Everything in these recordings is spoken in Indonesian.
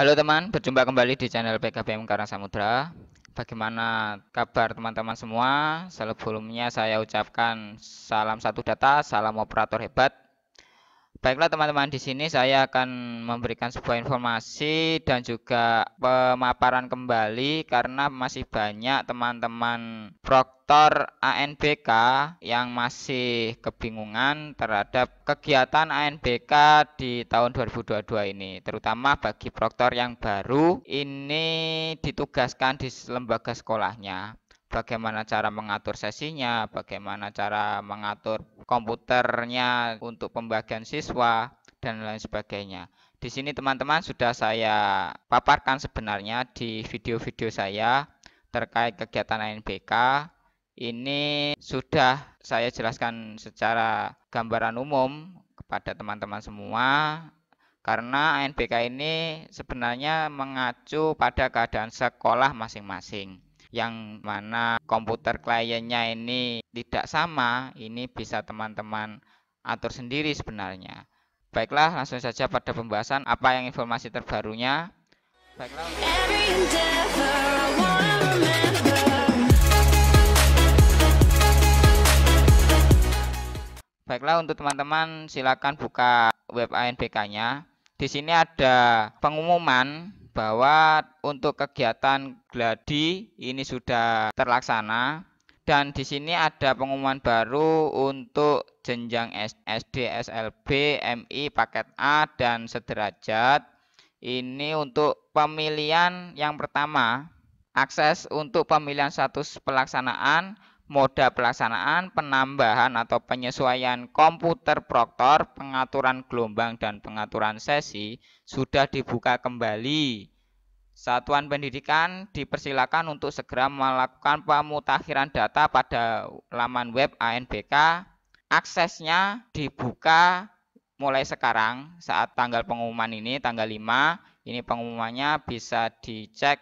Halo teman, berjumpa kembali di channel PKBM Karang Samudra. Bagaimana kabar teman-teman semua? Sebelumnya saya ucapkan salam satu data, salam operator hebat. Baiklah teman-teman di sini saya akan memberikan sebuah informasi dan juga pemaparan kembali karena masih banyak teman-teman proktor ANBK yang masih kebingungan terhadap kegiatan ANBK di tahun 2022 ini terutama bagi proktor yang baru ini ditugaskan di lembaga sekolahnya bagaimana cara mengatur sesinya, bagaimana cara mengatur komputernya untuk pembagian siswa, dan lain sebagainya. Di sini teman-teman sudah saya paparkan sebenarnya di video-video saya terkait kegiatan ANBK. Ini sudah saya jelaskan secara gambaran umum kepada teman-teman semua karena ANBK ini sebenarnya mengacu pada keadaan sekolah masing-masing yang mana komputer kliennya ini tidak sama, ini bisa teman-teman atur sendiri sebenarnya. Baiklah, langsung saja pada pembahasan apa yang informasi terbarunya. Baiklah. Baiklah untuk teman-teman silakan buka web ANBK-nya. Di sini ada pengumuman bahwa untuk kegiatan gladi ini sudah terlaksana dan di sini ada pengumuman baru untuk jenjang SD, SLB, MI, paket A dan sederajat. Ini untuk pemilihan yang pertama, akses untuk pemilihan status pelaksanaan moda pelaksanaan, penambahan atau penyesuaian komputer proktor, pengaturan gelombang dan pengaturan sesi sudah dibuka kembali. Satuan pendidikan dipersilakan untuk segera melakukan pemutakhiran data pada laman web ANBK. Aksesnya dibuka mulai sekarang saat tanggal pengumuman ini tanggal 5. Ini pengumumannya bisa dicek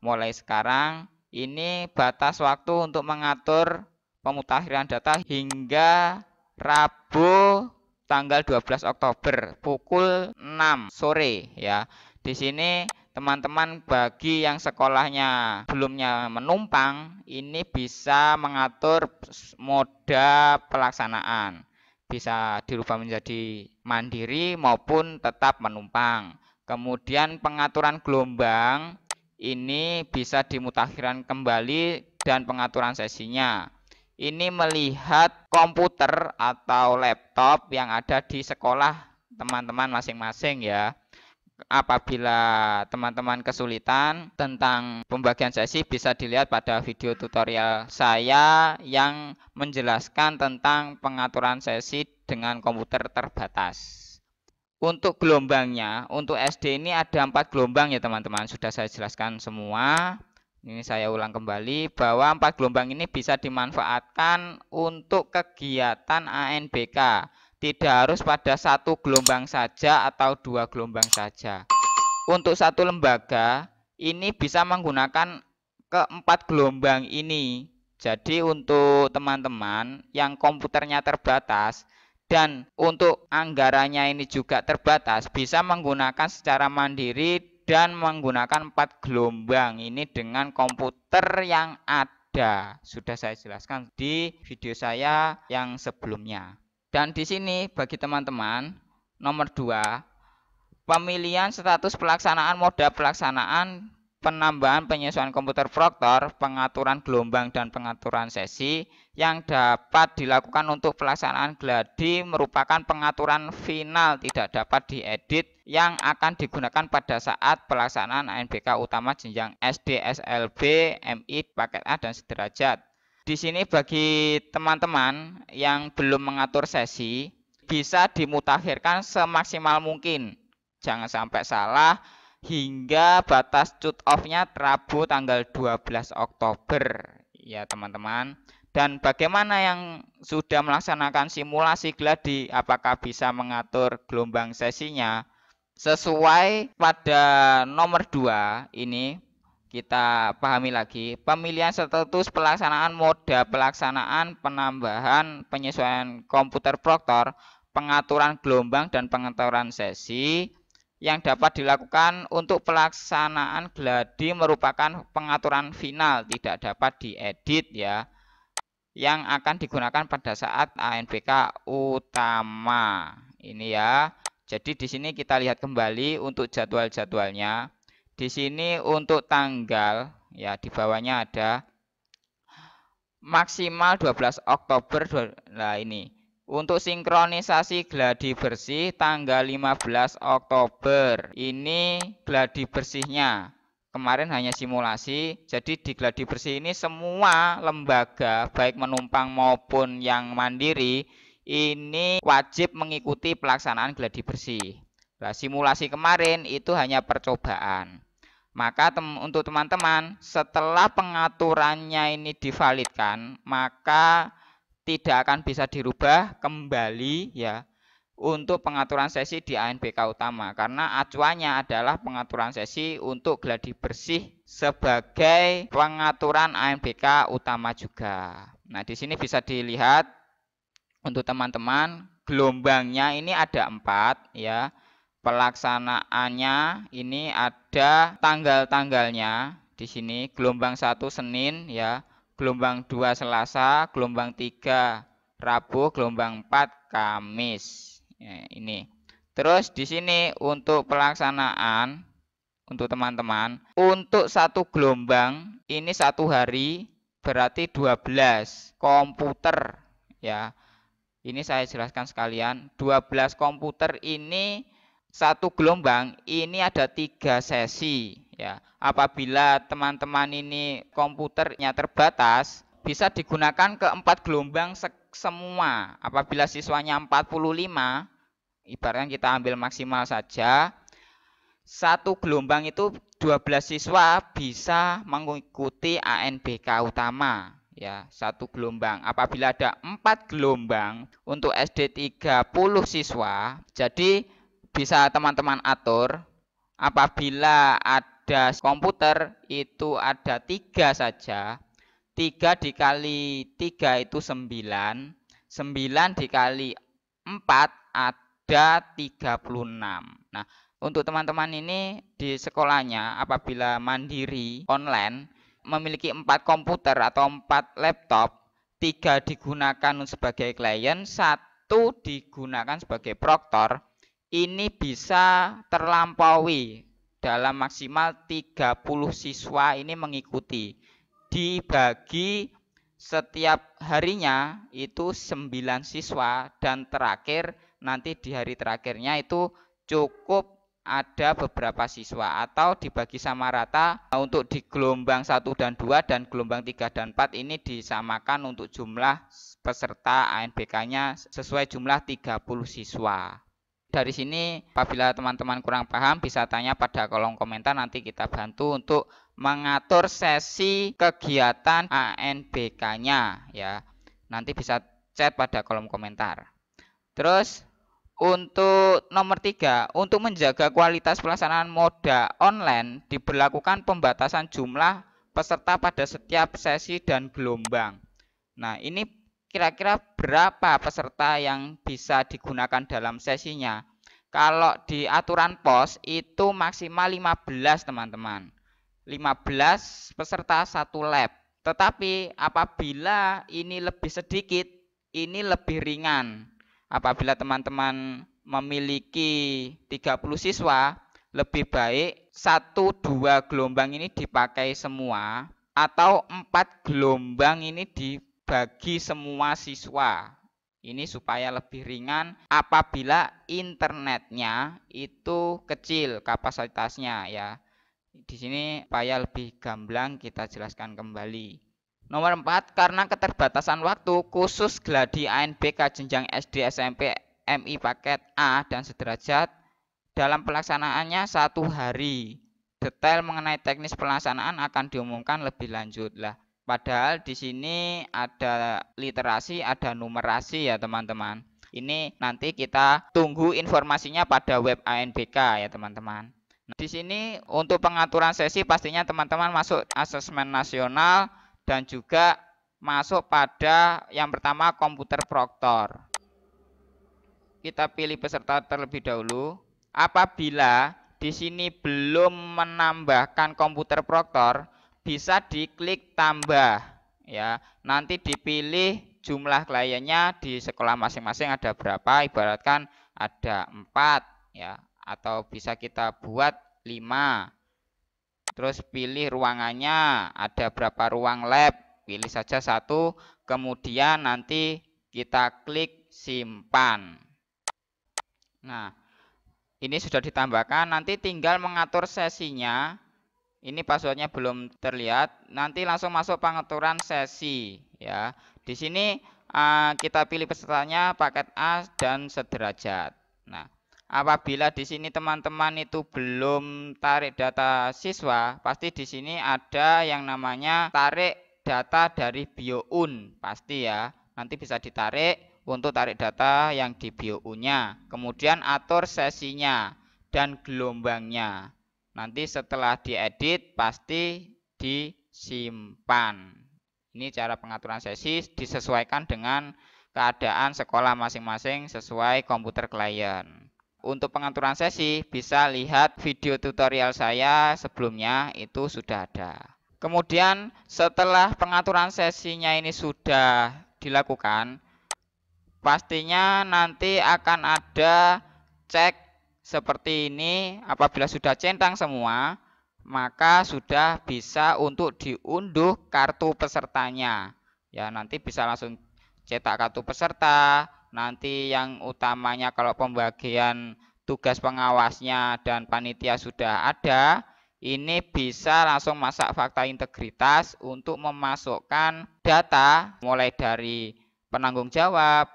mulai sekarang ini batas waktu untuk mengatur pemutakhiran data hingga Rabu tanggal 12 Oktober pukul 6 sore ya. Di sini teman-teman bagi yang sekolahnya belumnya menumpang ini bisa mengatur moda pelaksanaan. Bisa dirubah menjadi mandiri maupun tetap menumpang. Kemudian pengaturan gelombang ini bisa dimutakhirkan kembali dan pengaturan sesinya. Ini melihat komputer atau laptop yang ada di sekolah teman-teman masing-masing ya. Apabila teman-teman kesulitan tentang pembagian sesi bisa dilihat pada video tutorial saya yang menjelaskan tentang pengaturan sesi dengan komputer terbatas untuk gelombangnya, untuk SD ini ada empat gelombang ya teman-teman. Sudah saya jelaskan semua. Ini saya ulang kembali bahwa empat gelombang ini bisa dimanfaatkan untuk kegiatan ANBK. Tidak harus pada satu gelombang saja atau dua gelombang saja. Untuk satu lembaga ini bisa menggunakan keempat gelombang ini. Jadi untuk teman-teman yang komputernya terbatas, dan untuk anggarannya ini juga terbatas bisa menggunakan secara mandiri dan menggunakan empat gelombang ini dengan komputer yang ada sudah saya jelaskan di video saya yang sebelumnya dan di sini bagi teman-teman nomor dua pemilihan status pelaksanaan moda pelaksanaan penambahan penyesuaian komputer proktor, pengaturan gelombang dan pengaturan sesi yang dapat dilakukan untuk pelaksanaan gladi merupakan pengaturan final tidak dapat diedit yang akan digunakan pada saat pelaksanaan ANBK utama jenjang SD, SLB, MI, paket A dan sederajat. Di sini bagi teman-teman yang belum mengatur sesi bisa dimutakhirkan semaksimal mungkin. Jangan sampai salah hingga batas cut offnya nya Rabu tanggal 12 Oktober ya teman-teman. Dan bagaimana yang sudah melaksanakan simulasi gladi apakah bisa mengatur gelombang sesinya sesuai pada nomor 2 ini kita pahami lagi pemilihan status pelaksanaan moda pelaksanaan penambahan penyesuaian komputer proktor pengaturan gelombang dan pengaturan sesi yang dapat dilakukan untuk pelaksanaan gladi merupakan pengaturan final, tidak dapat diedit ya, yang akan digunakan pada saat ANPK utama. Ini ya. Jadi di sini kita lihat kembali untuk jadwal-jadwalnya. Di sini untuk tanggal ya di bawahnya ada maksimal 12 Oktober. Nah ini untuk sinkronisasi gladi bersih tanggal 15 Oktober. Ini gladi bersihnya. Kemarin hanya simulasi, jadi di gladi bersih ini semua lembaga baik menumpang maupun yang mandiri ini wajib mengikuti pelaksanaan gladi bersih. Nah, simulasi kemarin itu hanya percobaan. Maka tem untuk teman-teman setelah pengaturannya ini divalidkan, maka tidak akan bisa dirubah kembali ya untuk pengaturan sesi di ANBK utama karena acuannya adalah pengaturan sesi untuk geladi bersih sebagai pengaturan ANBK utama juga. Nah, di sini bisa dilihat untuk teman-teman gelombangnya ini ada empat ya. Pelaksanaannya ini ada tanggal-tanggalnya di sini gelombang satu Senin ya gelombang 2 Selasa, gelombang 3 Rabu, gelombang 4 Kamis. Ya, ini. Terus di sini untuk pelaksanaan untuk teman-teman, untuk satu gelombang ini satu hari berarti 12 komputer ya. Ini saya jelaskan sekalian, 12 komputer ini satu gelombang ini ada tiga sesi ya. Apabila teman-teman ini komputernya terbatas, bisa digunakan ke empat gelombang se semua. Apabila siswanya 45, ibaratnya kita ambil maksimal saja, satu gelombang itu 12 siswa bisa mengikuti ANBK utama ya satu gelombang. Apabila ada empat gelombang untuk SD 30 siswa, jadi bisa teman-teman atur apabila ada komputer itu ada tiga saja tiga dikali tiga itu sembilan sembilan dikali empat ada tiga puluh enam. nah untuk teman-teman ini di sekolahnya apabila mandiri online memiliki empat komputer atau empat laptop tiga digunakan sebagai klien satu digunakan sebagai proktor ini bisa terlampaui dalam maksimal 30 siswa ini mengikuti dibagi setiap harinya itu 9 siswa dan terakhir nanti di hari terakhirnya itu cukup ada beberapa siswa atau dibagi sama rata nah, untuk di gelombang 1 dan 2 dan gelombang 3 dan 4 ini disamakan untuk jumlah peserta ANBK-nya sesuai jumlah 30 siswa dari sini apabila teman-teman kurang paham bisa tanya pada kolom komentar nanti kita bantu untuk mengatur sesi kegiatan ANBK-nya ya. Nanti bisa chat pada kolom komentar. Terus untuk nomor tiga, untuk menjaga kualitas pelaksanaan moda online diberlakukan pembatasan jumlah peserta pada setiap sesi dan gelombang. Nah, ini kira-kira berapa peserta yang bisa digunakan dalam sesinya? Kalau di aturan pos itu maksimal 15 teman-teman. 15 peserta satu lab. Tetapi apabila ini lebih sedikit, ini lebih ringan. Apabila teman-teman memiliki 30 siswa, lebih baik satu dua gelombang ini dipakai semua atau empat gelombang ini dibagi semua siswa ini supaya lebih ringan apabila internetnya itu kecil kapasitasnya ya. Di sini supaya lebih gamblang kita jelaskan kembali. Nomor 4 karena keterbatasan waktu khusus gladi ANBK jenjang SD SMP MI paket A dan sederajat dalam pelaksanaannya satu hari. Detail mengenai teknis pelaksanaan akan diumumkan lebih lanjut lah. Padahal di sini ada literasi, ada numerasi ya teman-teman. Ini nanti kita tunggu informasinya pada web ANBK ya teman-teman. Nah, di sini untuk pengaturan sesi pastinya teman-teman masuk asesmen nasional dan juga masuk pada yang pertama komputer proktor. Kita pilih peserta terlebih dahulu. Apabila di sini belum menambahkan komputer proktor, bisa diklik tambah ya. Nanti dipilih jumlah kliennya di sekolah masing-masing ada berapa ibaratkan ada empat ya atau bisa kita buat 5. Terus pilih ruangannya, ada berapa ruang lab, pilih saja satu, kemudian nanti kita klik simpan. Nah, ini sudah ditambahkan, nanti tinggal mengatur sesinya ini passwordnya belum terlihat. Nanti langsung masuk pengaturan sesi ya. Di sini uh, kita pilih pesertanya paket A dan sederajat. Nah, apabila di sini teman-teman itu belum tarik data siswa, pasti di sini ada yang namanya tarik data dari BioUn pasti ya. Nanti bisa ditarik untuk tarik data yang di BioUnnya nya Kemudian atur sesinya dan gelombangnya. Nanti setelah diedit pasti disimpan. Ini cara pengaturan sesi disesuaikan dengan keadaan sekolah masing-masing sesuai komputer klien. Untuk pengaturan sesi bisa lihat video tutorial saya sebelumnya itu sudah ada. Kemudian setelah pengaturan sesinya ini sudah dilakukan, pastinya nanti akan ada cek seperti ini, apabila sudah centang semua, maka sudah bisa untuk diunduh kartu pesertanya. Ya, nanti bisa langsung cetak kartu peserta. Nanti yang utamanya kalau pembagian tugas pengawasnya dan panitia sudah ada, ini bisa langsung masak fakta integritas untuk memasukkan data mulai dari penanggung jawab,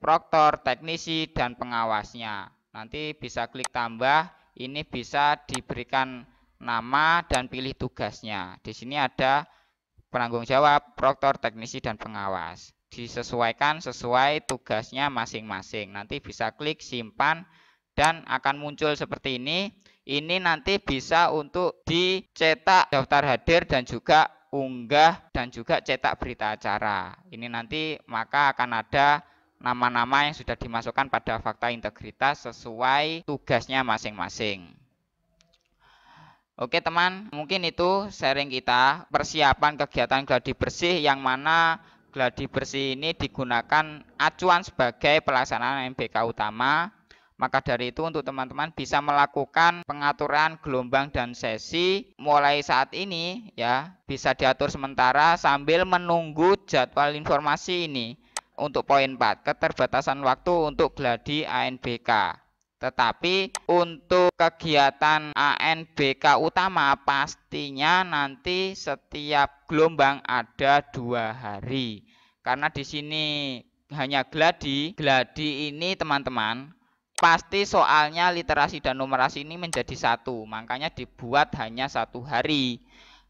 proktor, teknisi, dan pengawasnya. Nanti bisa klik tambah, ini bisa diberikan nama dan pilih tugasnya. Di sini ada penanggung jawab, proktor, teknisi, dan pengawas. Disesuaikan sesuai tugasnya masing-masing. Nanti bisa klik simpan dan akan muncul seperti ini. Ini nanti bisa untuk dicetak daftar hadir dan juga unggah dan juga cetak berita acara. Ini nanti maka akan ada nama-nama yang sudah dimasukkan pada fakta integritas sesuai tugasnya masing-masing. Oke teman, mungkin itu sharing kita persiapan kegiatan gladi bersih yang mana gladi bersih ini digunakan acuan sebagai pelaksanaan MBK utama. Maka dari itu untuk teman-teman bisa melakukan pengaturan gelombang dan sesi mulai saat ini ya, bisa diatur sementara sambil menunggu jadwal informasi ini untuk poin 4 keterbatasan waktu untuk gladi ANBK tetapi untuk kegiatan ANBK utama pastinya nanti setiap gelombang ada dua hari karena di sini hanya gladi gladi ini teman-teman pasti soalnya literasi dan numerasi ini menjadi satu makanya dibuat hanya satu hari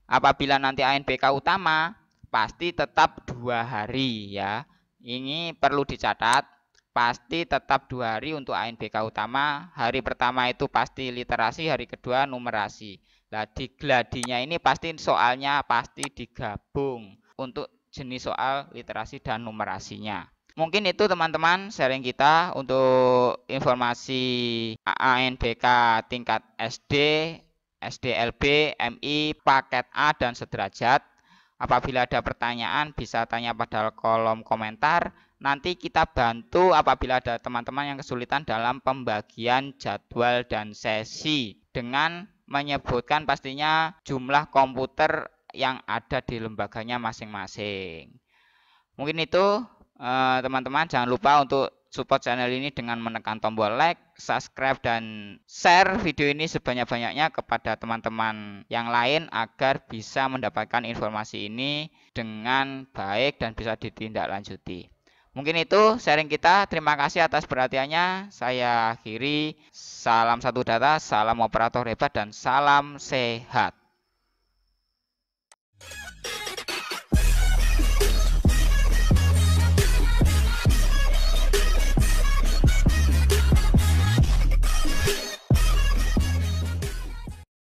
apabila nanti ANBK utama pasti tetap dua hari ya ini perlu dicatat, pasti tetap dua hari untuk ANBK utama. Hari pertama itu pasti literasi, hari kedua numerasi. Nah, di gladinya ini pasti soalnya pasti digabung untuk jenis soal literasi dan numerasinya. Mungkin itu teman-teman sharing kita untuk informasi ANBK tingkat SD, SDLB, MI, paket A dan sederajat. Apabila ada pertanyaan bisa tanya pada kolom komentar. Nanti kita bantu apabila ada teman-teman yang kesulitan dalam pembagian jadwal dan sesi dengan menyebutkan pastinya jumlah komputer yang ada di lembaganya masing-masing. Mungkin itu eh, teman-teman jangan lupa untuk support channel ini dengan menekan tombol like, subscribe, dan share video ini sebanyak-banyaknya kepada teman-teman yang lain agar bisa mendapatkan informasi ini dengan baik dan bisa ditindaklanjuti. Mungkin itu sharing kita. Terima kasih atas perhatiannya. Saya akhiri. Salam satu data, salam operator hebat, dan salam sehat.